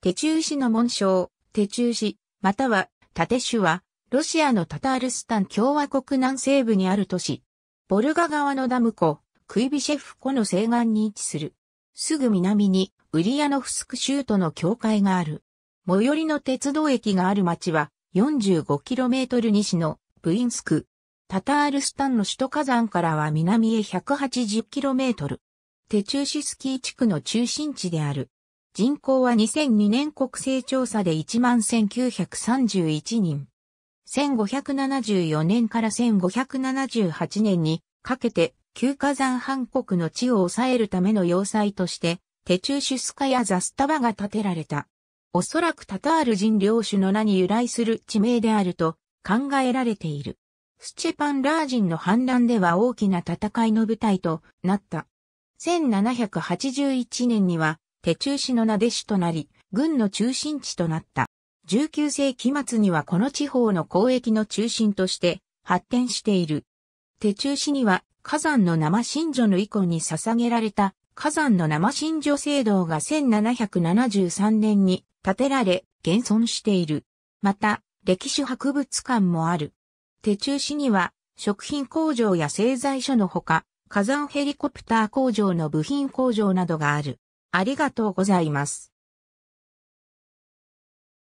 手中市の紋章、手中市、または、縦ュは、ロシアのタタールスタン共和国南西部にある都市。ボルガ川のダム湖、クイビシェフ湖の西岸に位置する。すぐ南に、ウリアノフスク州との境界がある。最寄りの鉄道駅がある町は、45km 西のブインスク。タタールスタンの首都火山からは南へ 180km。テチューシスキー地区の中心地である。人口は2002年国勢調査で11,931人。1574年から1578年にかけて旧火山半国の地を抑えるための要塞として、テチュシュスカやザスタバが建てられた。おそらくタタール人領主の名に由来する地名であると考えられている。スチェパンラー人の反乱では大きな戦いの舞台となった。1781年には手中市の名出市となり、軍の中心地となった。19世紀末にはこの地方の交易の中心として発展している。手中市には火山の生神女の遺構に捧げられた火山の生神女聖堂が1773年に建てられ現存している。また歴史博物館もある。手中市には食品工場や製材所のほか火山ヘリコプター工場の部品工場などがある。ありがとうございます。